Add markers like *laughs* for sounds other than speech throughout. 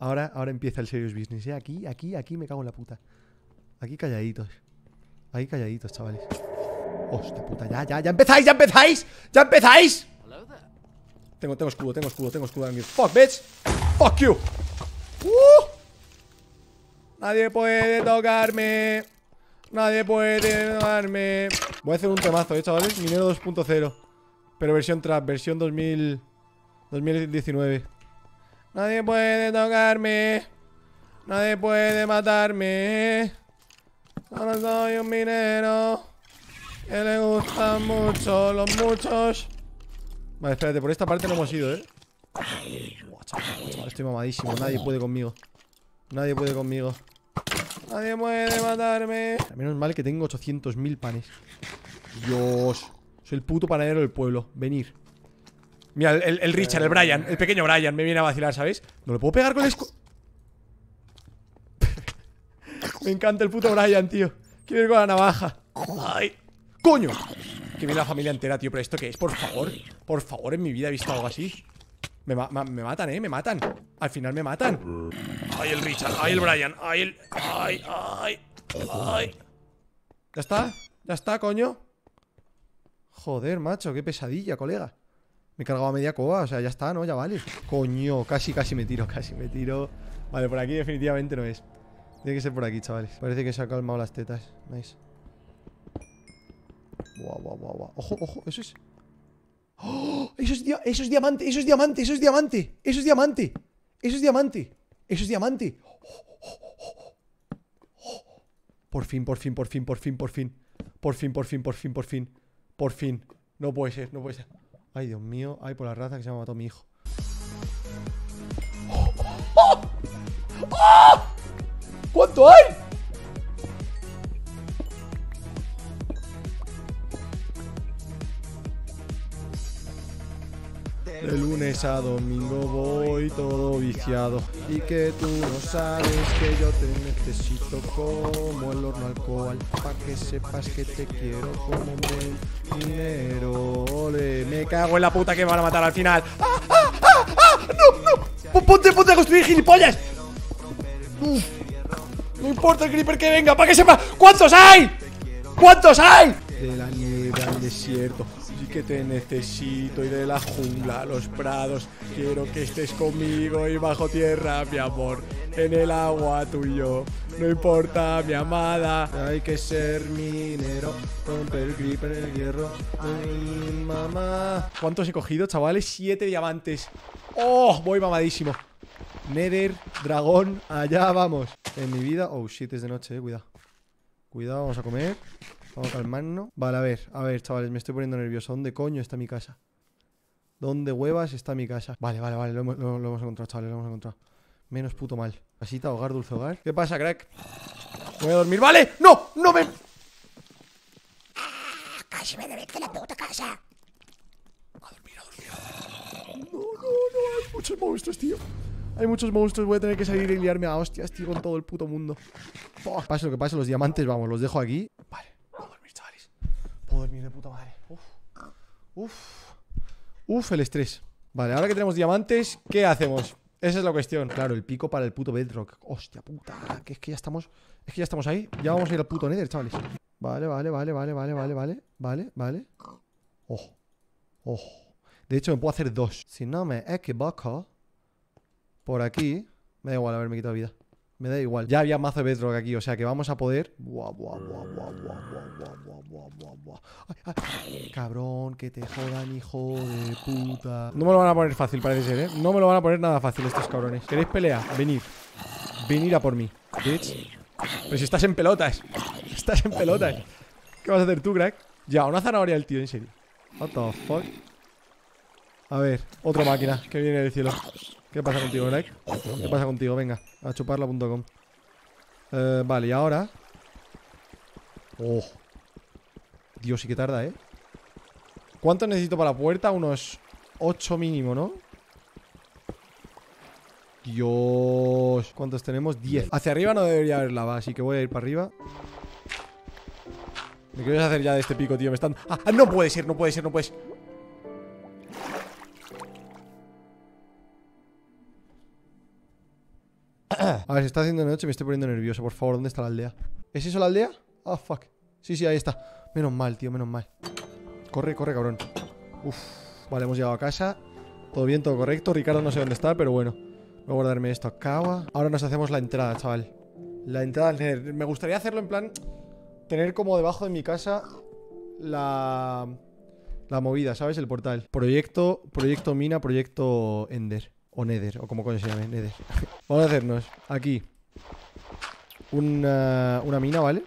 Ahora, ahora empieza el serious business. ¿eh? Aquí, aquí, aquí me cago en la puta. Aquí calladitos. Aquí calladitos, chavales. Hostia puta, ya, ya, ya empezáis, ya empezáis. Ya empezáis. Tengo, tengo escudo, tengo escudo, tengo escudo. Fuck, bitch. Fuck you. Uh. Nadie puede tocarme. Nadie puede tocarme. Voy a hacer un temazo, eh, chavales. Minero 2.0. Pero versión trap, versión 2000... 2019. Nadie puede tocarme. Nadie puede matarme. Solo soy un minero. Que le gustan mucho los muchos. Vale, espérate, por esta parte no hemos ido, ¿eh? estoy mamadísimo. Nadie puede conmigo. Nadie puede conmigo. Nadie puede matarme. Menos mal que tengo 800.000 panes. Dios. Soy el puto panadero del pueblo. Venir. Mira, el, Richard, el eh. Brian, el pequeño Brian me viene a vacilar, ¿sabéis? No le puedo pegar con el *laughs* me encanta el puto Brian, tío. Quiero ir con la navaja. ¡Ay! ¡Coño! Que viene la familia entera, tío. ¿Pero esto qué es? Por favor. Por favor, en mi vida he visto algo así. Me, me matan, ¿eh? Me matan. Al final me matan. ¡Ay, el Richard! ¡Ay, el Brian! ¡Ay, el... ¡Ay, ay! ay ay ¿Ya está? ¿Ya está, coño? Joder, macho. Qué pesadilla, colega. Me he cargado a media cova, o sea, ya está, ¿no? Ya vale. Coño, casi, casi me tiro, *laughs* casi me tiro. Vale, por aquí definitivamente no es. Tiene que ser por aquí, chavales. Parece que se ha calmado las tetas. Nice. Buah, buah, buah, Ojo, ojo, eso es. ¡Oh! Eso es, eso es diamante, eso es diamante, eso es diamante. Eso es diamante. Eso es diamante. Eso es diamante. Por fin, por fin, por fin, por fin, por fin. Por fin, por fin, por fin, por fin. Por fin. No puede ser, no puede ser. Ay, Dios mío, ay, por la raza que se me mató mi hijo. ¡Oh! ¡Oh! ¡Oh! ¿Cuánto hay? De lunes a domingo voy todo viciado. Y que tú no sabes que yo te necesito como el horno alcohol. Pa' que sepas que te quiero como un dinero. Ole, me cago en la puta que me van a matar al final. ¡Ah, ah, ah, ah! ¡No, no! ¡Ponte, ponte a construir gilipollas! No importa el creeper que venga, pa' que sepa cuántos hay. ¿Cuántos hay? De la nieve al desierto que te necesito y de la jungla los prados. Quiero que estés conmigo y bajo tierra, mi amor, en el agua tuyo No importa, mi amada, hay que ser minero, romper el grip en el hierro. Ay, mamá. ¿Cuántos he cogido, chavales? Siete diamantes. ¡Oh! Voy mamadísimo. Nether, dragón, allá vamos. En mi vida. Oh shit, es de noche, eh, cuidado. Cuidado, vamos a comer. Vamos a calmarnos. Vale, a ver, a ver, chavales, me estoy poniendo nervioso. ¿Dónde coño está mi casa? ¿Dónde huevas está mi casa? Vale, vale, vale, lo hemos, encontrado, chavales, lo hemos encontrado. Menos puto mal. Casita, hogar, dulce hogar. ¿Qué pasa, crack? Voy a dormir. ¡Vale! ¡No! ¡No me. Ah, casi me que la puta casa. A dormir, a No, no, no. Hay muchos monstruos, tío. Hay muchos monstruos. Voy a tener que salir y liarme a hostias, tío, con todo el puto mundo. Fuck Pase lo que pase, los diamantes, vamos, los dejo aquí de puta madre. Uf. Uf. el estrés. Vale, ahora que tenemos diamantes, ¿qué hacemos? Esa es la cuestión. Claro, el pico para el puto bedrock. Hostia puta, que es que ya estamos. Es que ya estamos ahí. Ya vamos a ir al puto nether, chavales. Vale, vale, vale, vale, vale, vale, vale, vale, vale. Ojo. Ojo. De hecho, me puedo hacer dos. Si no me equivoco. Por aquí. Me da igual haberme quitado vida me da igual. Ya había mazo de Bedrock aquí, o sea que vamos a poder... Buah, buah, buah, buah, buah, buah, buah, buah, buah, Cabrón, que te jodan, hijo de puta. No me lo van a poner fácil, parece ser, ¿eh? No me lo van a poner nada fácil estos cabrones. ¿Queréis pelea? Venid. Venid a por mí, bitch. Pero si estás en pelotas. Estás en pelotas. ¿Qué vas a hacer tú, crack? Ya, una zanahoria el tío, en serio. What the fuck. A ver, otra máquina que viene del cielo. ¿Qué pasa contigo, like? ¿Qué pasa contigo? Venga, a chuparla.com. Eh, vale, y ahora. Oh. Dios, sí que tarda, ¿eh? ¿Cuánto necesito para la puerta? Unos 8 mínimo, ¿no? Dios. ¿Cuántos tenemos? 10. Hacia arriba no debería haber lava, así que voy a ir para arriba. Me quieres hacer ya de este pico, tío. Me están. ¡Ah! ¡No puede ser! ¡No puede ser! ¡No puedes... A ver, se está haciendo de noche, me estoy poniendo nervioso. Por favor, ¿dónde está la aldea? ¿Es eso la aldea? Ah, fuck. Sí, sí, ahí está. Menos mal, tío, menos mal. Corre, corre, cabrón. Uf. Vale, hemos llegado a casa. Todo bien, todo correcto. Ricardo no sé dónde está, pero bueno. Voy a guardarme esto acaba. Ahora nos hacemos la entrada, chaval. La entrada Me gustaría hacerlo en plan... Tener como debajo de mi casa la... La movida, ¿sabes? El portal. Proyecto, proyecto mina, proyecto ender. O Nether, o como coño se llame, Nether. *laughs* Vamos a hacernos aquí una, una mina, ¿vale?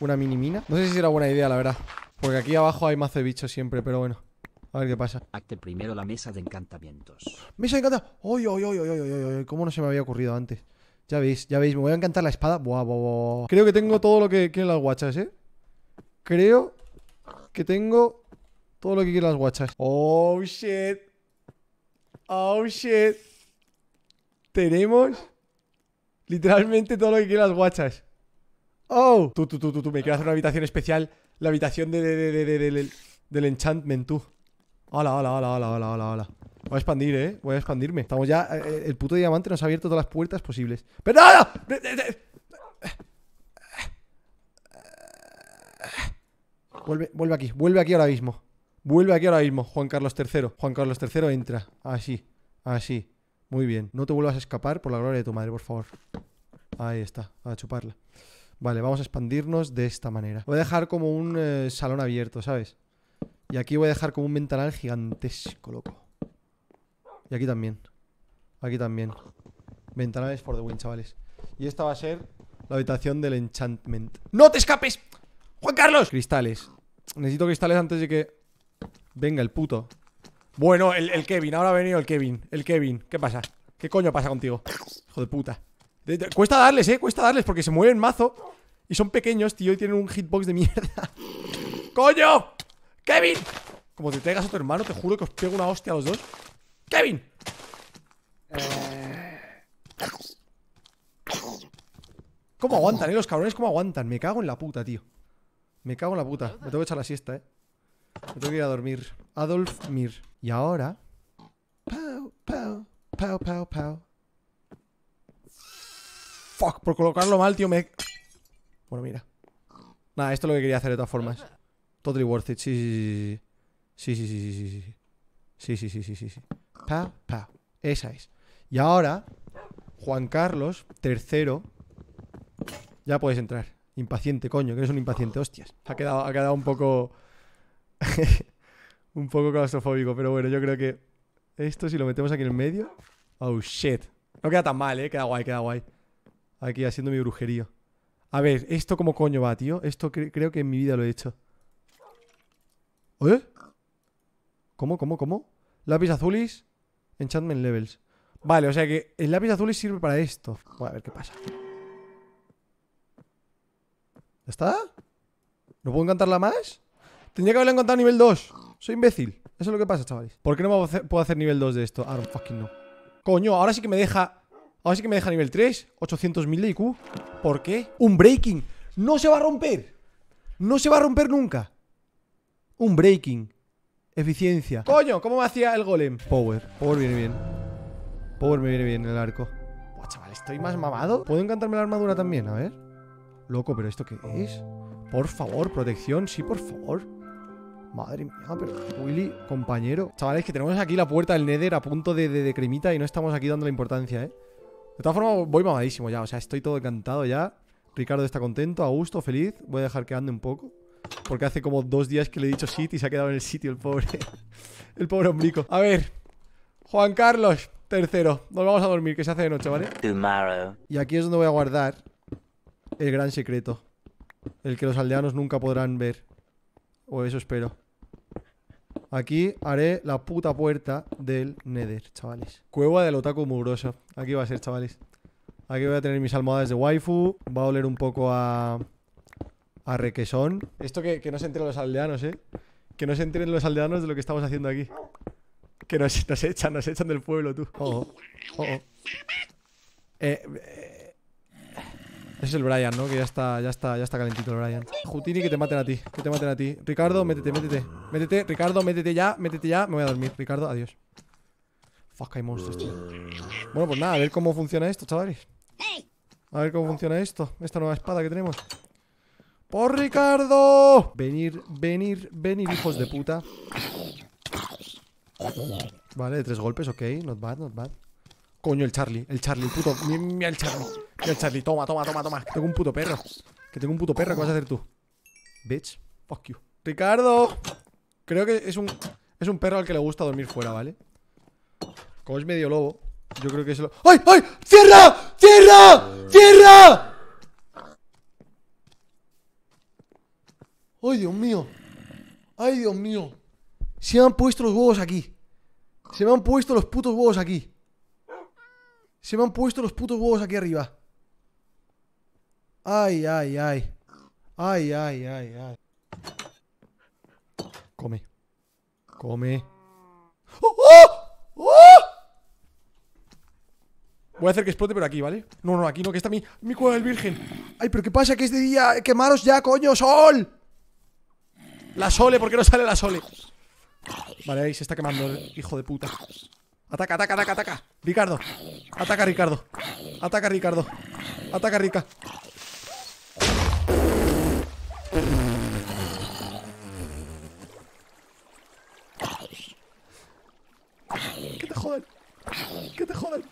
Una mini mina. No sé si será buena idea, la verdad. Porque aquí abajo hay mazo de bichos siempre, pero bueno. A ver qué pasa. Acte primero la mesa de encantamientos. ¡Mesa de encantamientos! ¡Oy, oy, oy, oy, oy, oy! ¿Cómo no se me había ocurrido antes? Ya veis, ya veis, me voy a encantar la espada. Buah, buah, buah. Creo que tengo todo lo que quieren las guachas, ¿eh? Creo que tengo todo lo que quieren las guachas. ¡Oh, shit! Oh shit. Tenemos literalmente todo lo que quieras, las guachas. Oh, tú, tú, tú, tú, tú, me quiero hacer una habitación especial. La habitación de, de, de, de del enchantment, tú. Hola, hola, hola, hola, hola, hola, hola. Voy a expandir, eh. Voy a expandirme. Estamos ya. Eh, eh, el puto diamante nos ha abierto todas las puertas posibles. ¡Pero Vuelve, vuelve aquí, vuelve aquí ahora mismo. Vuelve aquí ahora mismo, Juan Carlos III. Juan Carlos III entra. Así, así. Muy bien. No te vuelvas a escapar por la gloria de tu madre, por favor. Ahí está, a chuparla. Vale, vamos a expandirnos de esta manera. Voy a dejar como un eh, salón abierto, ¿sabes? Y aquí voy a dejar como un ventanal gigantesco, loco. Y aquí también. Aquí también. Ventanales for the win, chavales. Y esta va a ser la habitación del enchantment. ¡No te escapes! ¡Juan Carlos! Cristales. Necesito cristales antes de que... Venga, el puto. Bueno, el, Kevin, ahora ha venido el Kevin. El Kevin, ¿qué pasa? ¿Qué coño pasa contigo? Hijo de puta. cuesta darles, eh, cuesta darles porque se mueven mazo y son pequeños, tío, y tienen un hitbox de mierda. *laughs* ¡Coño! ¡Kevin! Como te traigas a tu hermano, te juro que os pego una hostia a los dos. ¡Kevin! Eh. ¿Cómo aguantan, eh? Los cabrones, ¿cómo aguantan? Me cago en la puta, tío. Me cago en la puta. Me tengo que echar la siesta, eh. Yo tengo que ir a dormir. Adolf Mir. Y ahora... Pau, pau, pau, pau, pau. Fuck, por colocarlo mal, tío, me... Bueno, mira. Nada, esto es lo que quería hacer de todas formas. Totally worth it, sí, sí, sí, sí. Sí, sí, sí, sí, sí. Sí, sí, sí, sí, sí, Pau, Esa es. Y ahora, Juan Carlos, tercero. Ya puedes entrar. Impaciente, coño, que eres un impaciente, hostias. Ha quedado, ha quedado un poco... *laughs* un poco claustrofóbico, pero bueno, yo creo que esto si lo metemos aquí en el medio... Oh, shit. No queda tan mal, ¿eh? Queda guay, queda guay. Aquí haciendo mi brujería. A ver, ¿esto cómo coño va, tío? Esto creo que en mi vida lo he hecho. ¿Eh? ¿Cómo, cómo, cómo? Lápiz azulis, enchantment levels. Vale, o sea que el lápiz azulis sirve para esto. Voy a ver qué pasa. está? ¿No puedo encantarla más? Tendría que haberlo encontrado nivel 2. Soy imbécil. Eso es lo que pasa, chavales. ¿Por qué no puedo hacer nivel 2 de esto? Ah, fucking no. Coño, ahora sí que me deja... Ahora sí que me deja nivel 3. 800.000 de IQ. ¿Por qué? Un breaking. No se va a romper. No se va a romper nunca. Un breaking. Eficiencia. Coño, ¿cómo me hacía el golem? Power. Power viene bien. Power me viene bien el arco. Buah, chaval, estoy más mamado. ¿Puedo encantarme la armadura también? A ver. Loco, ¿pero esto qué es? Por favor, protección. Sí, por favor. Madre mía, pero Willy, compañero. Chavales, que tenemos aquí la puerta del Nether a punto de, de, cremita y no estamos aquí dando la importancia, ¿eh? De todas formas, voy mamadísimo ya. O sea, estoy todo encantado ya. Ricardo está contento, a gusto, feliz. Voy a dejar que ande un poco. Porque hace como dos días que le he dicho sit y se ha quedado en el sitio el pobre. *laughs* el pobre ombligo. A ver. Juan Carlos, tercero. Nos vamos a dormir, que se hace de noche, ¿vale? Y aquí es donde voy a guardar el gran secreto. El que los aldeanos nunca podrán ver. O eso espero. Aquí haré la puta puerta del Nether, chavales. Cueva del otaku mugroso. Aquí va a ser, chavales. Aquí voy a tener mis almohadas de waifu. Va a oler un poco a. a requesón. Esto que, que no se entren los aldeanos, eh. Que no se entren los aldeanos de lo que estamos haciendo aquí. Que nos, echan, nos echan del pueblo, tú. eh, eh ese Es el Brian, ¿no? Que ya está, ya está, ya está calentito el Brian. Jutini, que te maten a ti, que te maten a ti. Ricardo, métete, métete. Métete, Ricardo, métete ya, métete ya. Me voy a dormir. Ricardo, adiós. Fuck, hay monstruos, tío. Bueno, pues nada, a ver cómo funciona esto, chavales. A ver cómo funciona esto. Esta nueva espada que tenemos. ¡Por Ricardo! Venir, venir, venir, hijos de puta. Vale, de tres golpes, ok. Not bad, not bad. Coño, el Charlie, el Charlie, puto. Mira el Charlie el Charlie, toma, toma, toma, toma. tengo un puto perro. Que tengo un puto perro. ¿Qué vas a hacer tú? Bitch. Fuck you. Ricardo. Creo que es un, es un perro al que le gusta dormir fuera, ¿vale? Como es medio lobo, yo creo que es lo... ¡Ay, ay! ¡Cierra! ¡Cierra! ¡Cierra! ¡Ay, Dios mío! ¡Ay, Dios mío! Se me han puesto los huevos aquí. Se me han puesto los putos huevos aquí. Se me han puesto los putos huevos aquí arriba. Ay, ay, ay. Ay, ay, ay, ay. Come. Come. ¡Oh, ¡Oh! ¡Oh! Voy a hacer que explote, pero aquí, ¿vale? No, no, aquí no, que está mi, mi cueva del virgen. Ay, pero ¿qué pasa? Que es de día. Quemaros ya, coño, sol. La sole, ¿por qué no sale la sole? Vale, ahí se está quemando el hijo de puta. Ataca, ataca, ataca, ataca. Ricardo. Ataca, Ricardo. Ataca, Ricardo. Ataca, Rica. ¡Que te joden! ¡Que te joden!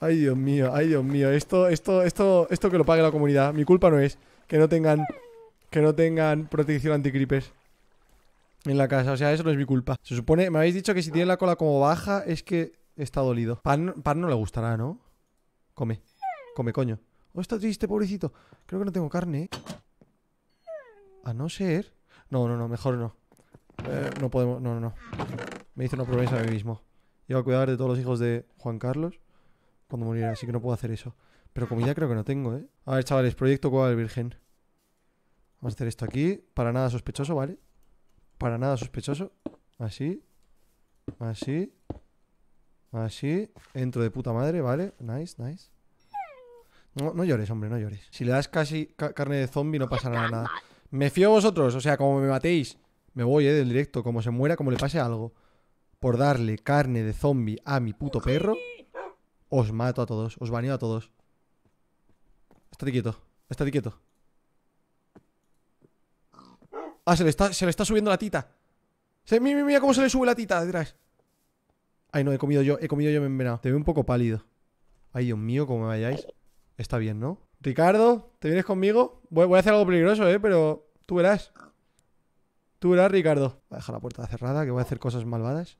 Ay, Dios mío, ay, Dios mío. Esto, esto, esto, esto que lo pague la comunidad. Mi culpa no es que no tengan, que no tengan protección anticripes en la casa. O sea, eso no es mi culpa. Se supone, me habéis dicho que si tiene la cola como baja es que está dolido. Pan, pan no le gustará, ¿no? Come, come, coño. Oh, está triste, pobrecito. Creo que no tengo carne, ¿eh? A no ser... No, no, no, mejor no. Eh, no podemos... No, no, no. Me hice una promesa a mí mismo. Iba a cuidar de todos los hijos de Juan Carlos cuando muriera, así que no puedo hacer eso. Pero comida creo que no tengo, ¿eh? A ver, chavales, proyecto Cueva del Virgen. Vamos a hacer esto aquí. Para nada sospechoso, ¿vale? Para nada sospechoso. Así. Así. Así. Entro de puta madre, ¿vale? Nice, nice. No, no llores, hombre, no llores. Si le das casi carne de zombie no pasa nada, Me fío vosotros, o sea, como me matéis, me voy, eh, del directo, como se muera, como le pase algo. Por darle carne de zombie a mi puto perro, os mato a todos, os baneo a todos. Estate quieto, estate quieto. Ah, se le está, se le está subiendo la tita. Se, mira, mira cómo se le sube la tita detrás. Ay, no, he comido yo, he comido yo me Te veo un poco pálido. Ay, Dios mío, cómo me vayáis. Está bien, ¿no? Ricardo, ¿te vienes conmigo? Voy, a hacer algo peligroso, ¿eh? Pero tú verás. Tú verás, Ricardo. Voy a dejar la puerta cerrada, que voy a hacer cosas malvadas.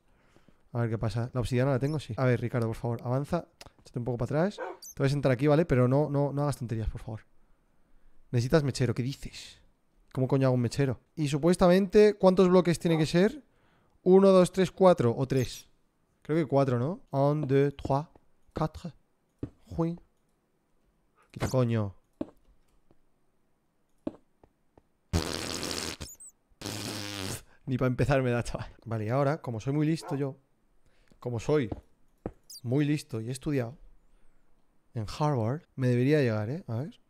A ver qué pasa. ¿La obsidiana la tengo? Sí. A ver, Ricardo, por favor, avanza. Échate un poco para atrás. Te voy a sentar aquí, ¿vale? Pero no, no, no hagas tonterías, por favor. Necesitas mechero, ¿qué dices? ¿Cómo coño hago un mechero? Y supuestamente, ¿cuántos bloques tiene que ser? Uno, dos, tres, cuatro o tres. Creo que cuatro, ¿no? Un, dos, tres, cuatro coño. Ni para empezar me da, chaval. Vale, ahora, como soy muy listo yo, como soy muy listo y he estudiado en Harvard, me debería llegar, ¿eh? A ver.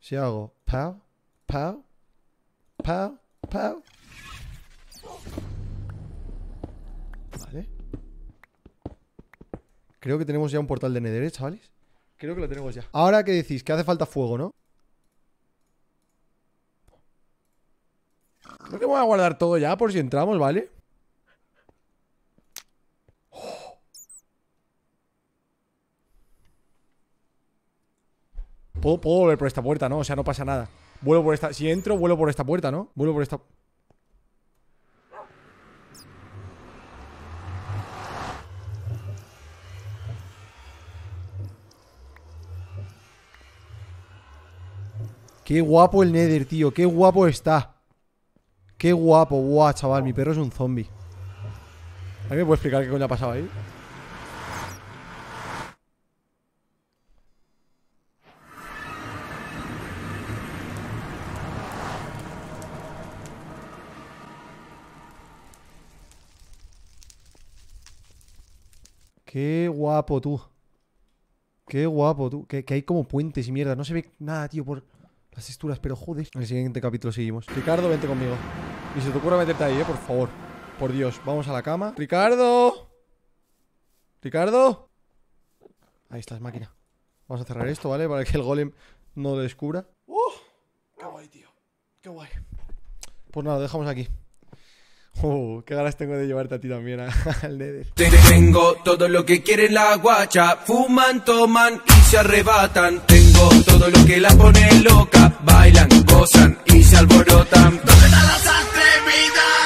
Si hago pow, pow, pow, pow. Vale. Creo que tenemos ya un portal de Nether, chavales. Creo que lo tenemos ya. Ahora que decís que hace falta fuego, ¿no? Creo que voy a guardar todo ya por si entramos, ¿vale? Puedo, volver por esta puerta, ¿no? O sea, no pasa nada. Vuelvo por esta... Si entro, vuelo por esta puerta, ¿no? Vuelvo por esta... Qué guapo el Nether, tío. Qué guapo está. Qué guapo. Guau, chaval. Mi perro es un zombie. mí me puede explicar qué coño ha pasado ahí? Qué guapo tú. Qué guapo tú. Que, que hay como puentes y mierda. No se ve nada, tío, por... Las pero joder. En el siguiente capítulo seguimos. Ricardo, vente conmigo. Y se te ocurra meterte ahí, eh, por favor. Por Dios, vamos a la cama. ¡Ricardo! ¡Ricardo! Ahí está estás, máquina. Vamos a cerrar esto, ¿vale? Para que el golem no lo descubra. ¡Uh! ¡Qué guay, tío! ¡Qué guay! Pues nada, lo dejamos aquí. Oh, qué ganas tengo de llevarte a ti también ¿eh? *laughs* al Nether. Tengo todo lo que quiere la guacha. Fuman, toman y se arrebatan todo lo que la pone loca. Bailan, gozan y se alborotan. ¿Dónde están las atrevidas?